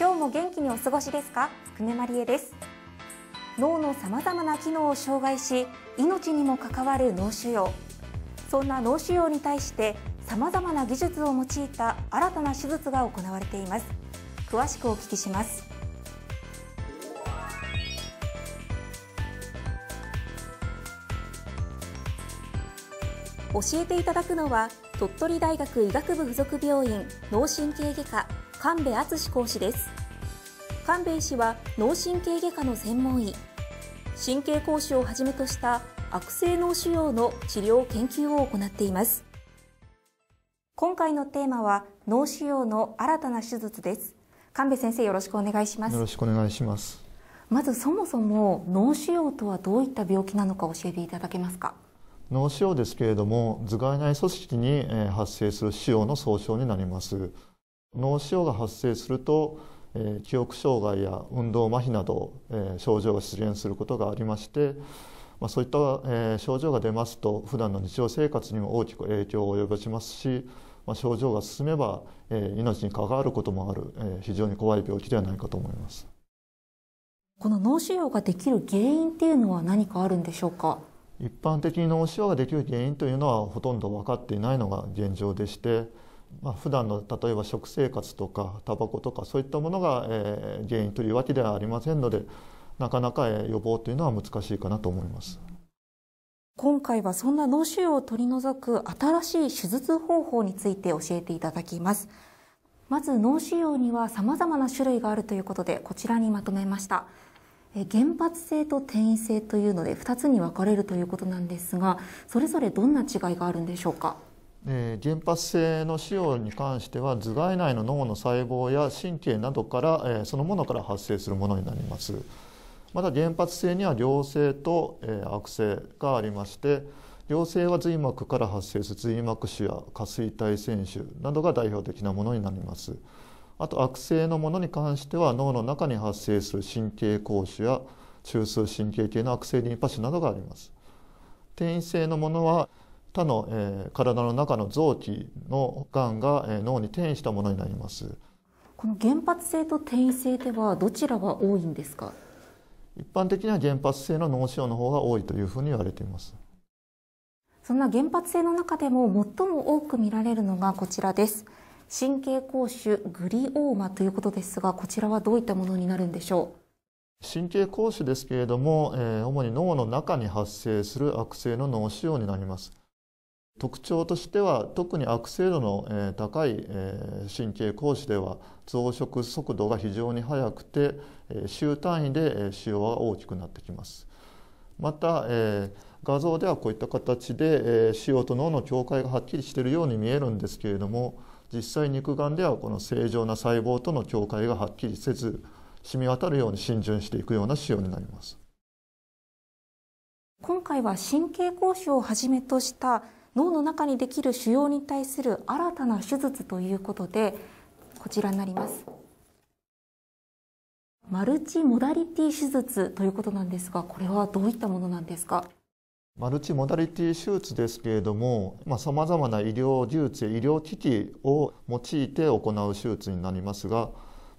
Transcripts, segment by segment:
今日も元気にお過ごしですか久米まりえです脳のさまざまな機能を障害し命にも関わる脳腫瘍そんな脳腫瘍に対してさまざまな技術を用いた新たな手術が行われています詳しくお聞きします教えていただくのは鳥取大学医学部附属病院脳神経外科神戸敦講師です神戸医師は脳神経外科の専門医神経講師をはじめとした悪性脳腫瘍の治療研究を行っています今回のテーマは脳腫瘍の新たな手術です神戸先生よろしくお願いしますよろしくお願いしますまずそもそも脳腫瘍とはどういった病気なのか教えていただけますか脳腫瘍ですけれども頭蓋内組織に発生する腫瘍の総称になります脳腫瘍が発生すると、えー、記憶障害や運動麻痺など、えー、症状が出現することがありまして、まあ、そういった、えー、症状が出ますと普段の日常生活にも大きく影響を及ぼしますし、まあ、症状が進めば、えー、命に関わることもある、えー、非常に怖い病気ではないかと思いますこの脳腫瘍ができる原因っていうのは何かあるんでしょうか一般的に脳腫瘍ができる原因というのはほとんど分かっていないのが現状でしてまあ、普段の例えば食生活とかタバコとかそういったものが、えー、原因というわけではありませんのでなかなか、えー、予防というのは難しいかなと思います今回はそんな脳腫瘍を取り除く新しい手術方法について教えていただきますまず脳腫瘍にはさまざまな種類があるということでこちらにまとめました原発性と転移性というので2つに分かれるということなんですがそれぞれどんな違いがあるんでしょうかえー、原発性の使用に関しては頭蓋内の脳の細胞や神経などから、えー、そのものから発生するものになりますまた原発性には良性と、えー、悪性がありまして良性は髄膜から発生する髄膜腫や下垂体腺腫などが代表的なものになりますあと悪性のものに関しては脳の中に発生する神経膠腫や中枢神経系の悪性リンパ腫などがあります転移性のものは他の、えー、体の中の臓器のがんが、えー、脳に転移したものになりますこの原発性と転移性ではどちらが多いんですか一般的には原発性の脳腫瘍の方が多いというふうに言われていますそんな原発性の中でも最も多く見られるのがこちらです神経膠腫グリオーマということですがこちらはどういったものになるんでしょう神経膠腫ですけれども、えー、主に脳の中に発生する悪性の脳腫瘍になります特徴としては特に悪性度の高い神経膠腫では増殖速度が非常に速くて週単位で腫瘍は大きくなってきます。また画像ではこういった形で腫瘍と脳の境界がはっきりしているように見えるんですけれども実際肉眼ではこの正常な細胞との境界がはっきりせず染み渡るように浸潤していくような腫瘍になります。今回は神経膠腫をはじめとした脳の中にできる腫瘍に対する新たな手術ということでこちらになりますマルチモダリティ手術ということなんですがこれはどういったものなんですかマルチモダリティ手術ですけれども、まあ、まな医療技術や医療機器を用いて行う手術になりますが、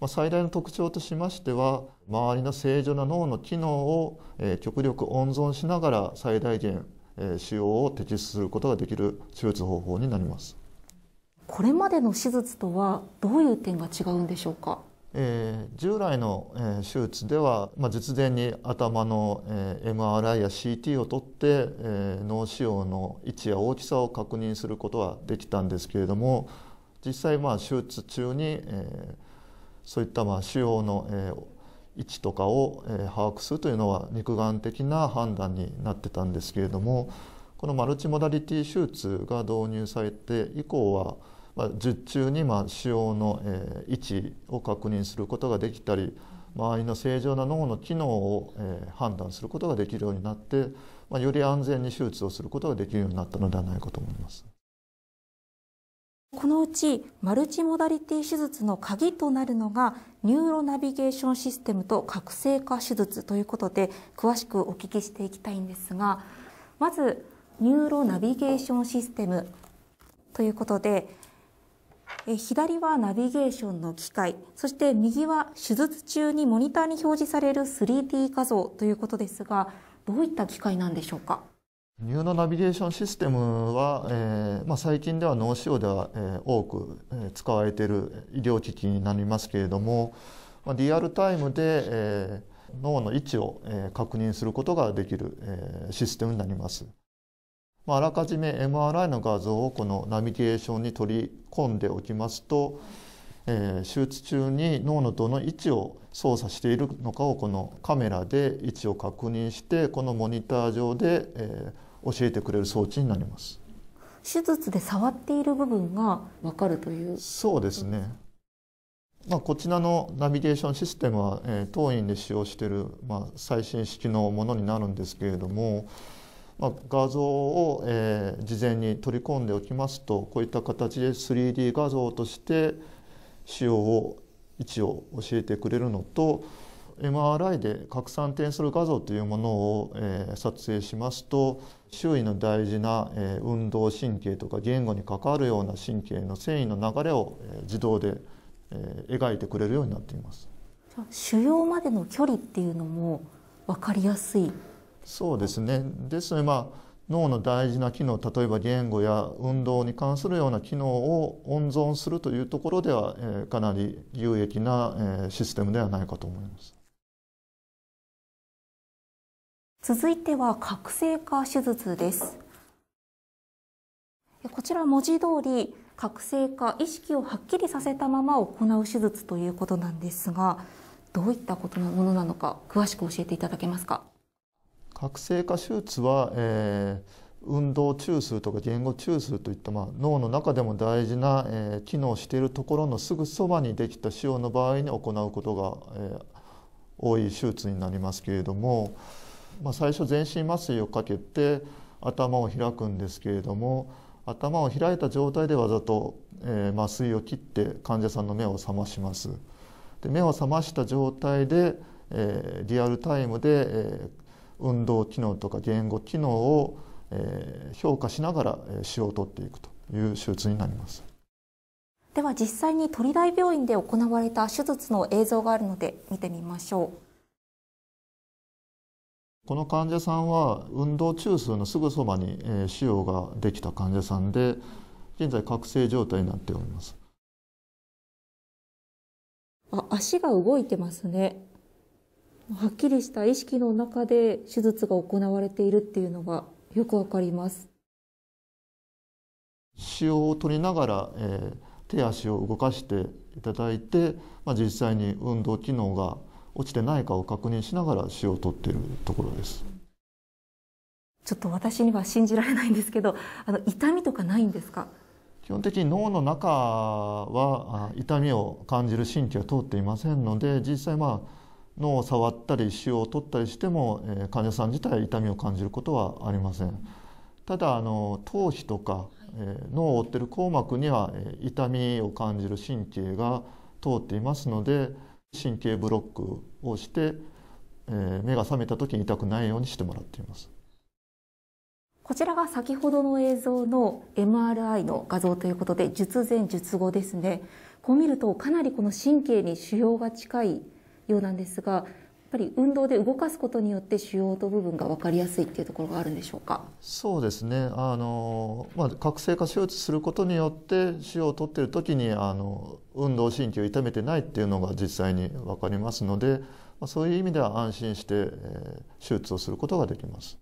まあ、最大の特徴としましては、周りの正常な脳の機能を極力温存しながら最大限腫瘍を摘出することができる手術方法になりますこれまでの手術とはどういう点が違うんでしょうか、えー、従来の、えー、手術では、まあ、実前に頭の、えー、MRI や CT を取って、えー、脳腫瘍の位置や大きさを確認することはできたんですけれども実際、まあ、手術中に、えー、そういった、まあ、腫瘍の、えー位置とかを、え把握するというのは肉眼的な判断になってたんですけれどもこのマルチモダリティ手術が導入されて以降は、ま術中にま腫瘍の、え位置を確認することができたり周りの正常な脳の機能を、え判断することができるようになって、まより安全に手術をすることができるようになったのではないかと思います。このうちマルチモダリティ手術の鍵となるのがニューロナビゲーションシステムと覚醒化手術ということで詳しくお聞きしていきたいんですがまずニューロナビゲーションシステムということで左はナビゲーションの機械そして右は手術中にモニターに表示される 3D 画像ということですがどういった機械なんでしょうかニューロナビゲーションシステムは、えーまあ、最近では脳腫瘍では、えー、多く、使われている医療機器になりますけれども、まあ、リアルタイムで、えー、脳の位置を、えー、確認することができる、えー、システムになります。まあ、あらかじめ MRI の画像をこのナビゲーションに取り込んでおきますと、えー、手術中に脳のどの位置を操作しているのかをこのカメラで位置を確認してこのモニター上で、えー、教えてくれる装置になります手術で触っている部分が分かるというそうですね、まあ、こちらのナビゲーションシステムは、えー、当院で使用している、まあ、最新式のものになるんですけれども、まあ、画像を、えー、事前に取り込んでおきますとこういった形で 3D 画像として使用を一応教えてくれるのと MRI で拡散転する画像というものを、え撮影しますと周囲の大事な、え運動神経とか言語に関わるような神経の繊維の流れを、え自動で、え描いてくれるようになっています腫瘍までの距離っていうのも分かりやすいそうですねですのでまあ脳の大事な機能例えば言語や運動に関するような機能を温存するというところでは、えー、かなり有益な、えー、システムではないかと思います。続いては覚醒化手術ですこちら文字通り覚醒化意識をはっきりさせたまま行う手術ということなんですがどういったことのものなのか詳しく教えていただけますか覚醒化手術は、えー、運動中枢とか言語中枢といった、まあ、脳の中でも大事な、えー、機能しているところのすぐそばにできた腫瘍の場合に行うことが、えー、多い手術になりますけれども。まあ、最初全身麻酔をかけて頭を開くんですけれども頭を開いた状態でわざと、えー、麻酔を切って患者さんの目を覚まします。で目を覚ました状態で、えー、リアルタイムで、えー、運動機能とか言語機能を、えー、評価しながら腫瘍を取っていくという手術になります。では実際に鳥大病院で行われた手術の映像があるので見てみましょう。この患者さんは運動中枢のすぐそばに腫瘍ができた患者さんで現在覚醒状態になっておりますあ足が動いてますねはっきりした意識の中で手術が行われているっていうのがよくわかります腫瘍を取りながら、えー、手足を動かしていただいて、まあ、実際に運動機能が落ちてないかを確認しながら詩を取っているところですちょっと私には信じられないんですけどあの痛みとかないんですか基本的に脳の中は痛みを感じる神経は通っていませんので実際まあ脳を触ったり腫瘍を取ったりしても、えー、患者さん自体痛みを感じることはありませんただあの頭皮とか、えー、脳を覆っている硬膜には、えー、痛みを感じる神経が通っていますので神経ブロックをして、えー、目が覚めた時に痛くないようにしてもらっていますこちらが先ほどの映像の MRI の画像ということで術前術後ですねこう見るとかなりこの神経に腫瘍が近いようなんですがぱり運動で動かすことによって腫瘍と部分が分かりやすいっていうところがあるんでしょうかそうですねあの、まあ、覚醒化手術することによって腫瘍を取ってる時にあの運動神経を痛めてないっていうのが実際に分かりますので、まあ、そういう意味では安心して、えー、手術をすることができます。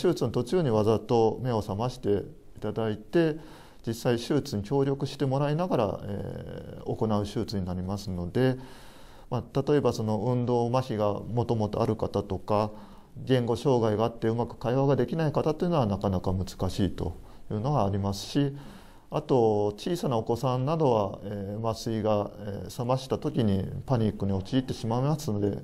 手術の途中にわざと目を覚ましていただいて実際手術に協力してもらいながら、えー、行う手術になりますので。まあ、例えばその運動麻痺がもともとある方とか言語障害があってうまく会話ができない方というのはなかなか難しいというのはありますしあと小さなお子さんなどは、えー、麻酔が、え冷ました時にパニックに陥ってしまいますので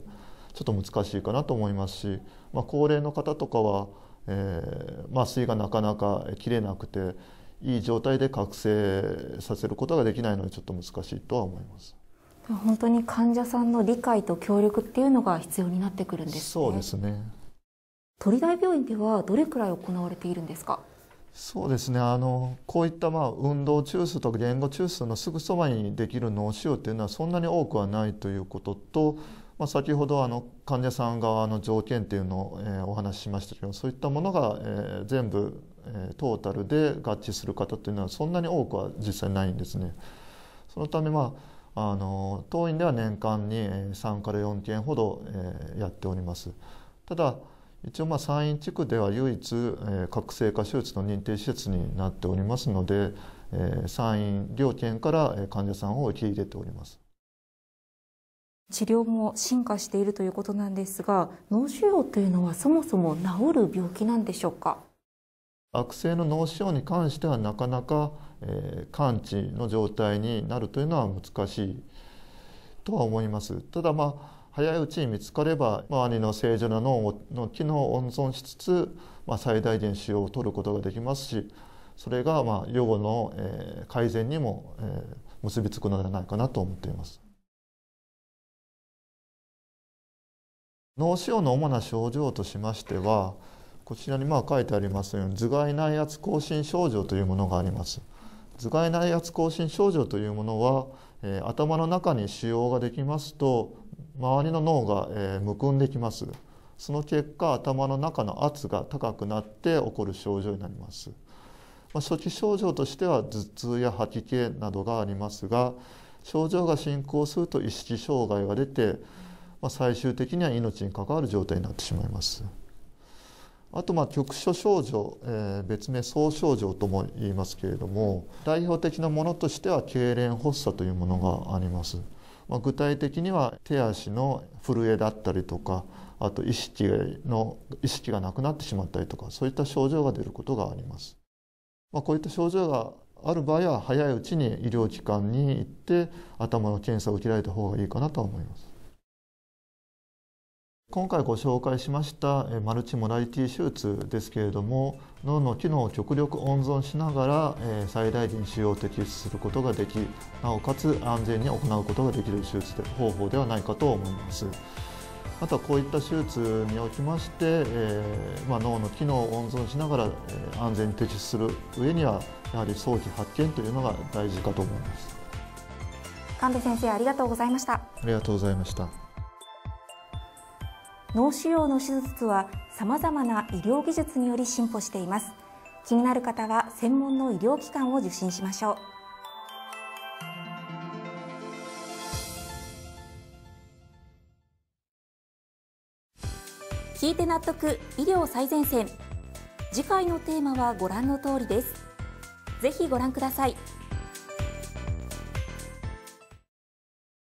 ちょっと難しいかなと思いますし、まあ、高齢の方とかは、えー、麻酔がなかなか切れなくていい状態で覚醒させることができないのでちょっと難しいとは思います。本当に患者さんの理解と協力っていうのが必要になってくるんです、ね、そうですね鳥大病院ではどれくらい行われているんですかそうですねあのこういったまあ運動中枢とか言語中枢のすぐそばにできる脳腫瘍っていうのはそんなに多くはないということと、まあ、先ほどあの患者さん側の条件っていうのを、えお話ししましたけどそういったものが、え全部、えー、トータルで合致する方っていうのはそんなに多くは実際ないんですね。そのためまああの当院では年間に3から4件ほど、えー、やっております。ただ一応まあ山陰地区では唯一、えー、覚醒化手術の認定施設になっておりますので、えー、山陰両県から患者さんを受け入れております。治療も進化しているということなんですが脳腫瘍というのはそもそも治る病気なんでしょうか悪性の脳腫瘍に関してはなかなかえー、完治の状態になるというのは難しいとは思います。ただまあ早いうちに見つかれば周りの正常な脳の機能を温存しつつ、まあ、最大限使用を取ることができますしそれがまあ予後の、えー、改善にも、えー、結びつくのではないかなと思っています。脳腫瘍の主な症状としましてはこちらにまあ書いてありますように頭蓋内圧亢進症状というものがあります。頭蓋内圧亢進症状というものは、えー、頭の中に腫瘍ができますと周りの脳が、えー、むくんできますその結果頭の中の圧が高くなって起こる症状になります、まあ、初期症状としては頭痛や吐き気などがありますが症状が進行すると意識障害が出て、まあ、最終的には命に関わる状態になってしまいます。あとまあ局所症状、えー、別名総症状とも言いますけれども代表的なものとしては痙攣発作というものがあります、まあ、具体的には手足の震えだったりとかあと意識の意識がなくなってしまったりとかそういった症状が出ることがあります、まあ、こういった症状がある場合は早いうちに医療機関に行って頭の検査を受けられた方がいいかなとは思います今回ご紹介しましたマルチモラリティ手術ですけれども脳の機能を極力温存しながら最大限腫瘍を摘出することができなおかつ安全に行うことができる手術方法ではないかと思いますまたこういった手術におきまして、えま脳の機能を温存しながら安全に摘出する上にはやはり早期発見というのが大事かと思います神戸先生ありがとうございましたありがとうございました脳腫瘍の手術はさまざまな医療技術により進歩しています気になる方は専門の医療機関を受診しましょう聞いて納得医療最前線次回のテーマはご覧の通りですぜひご覧ください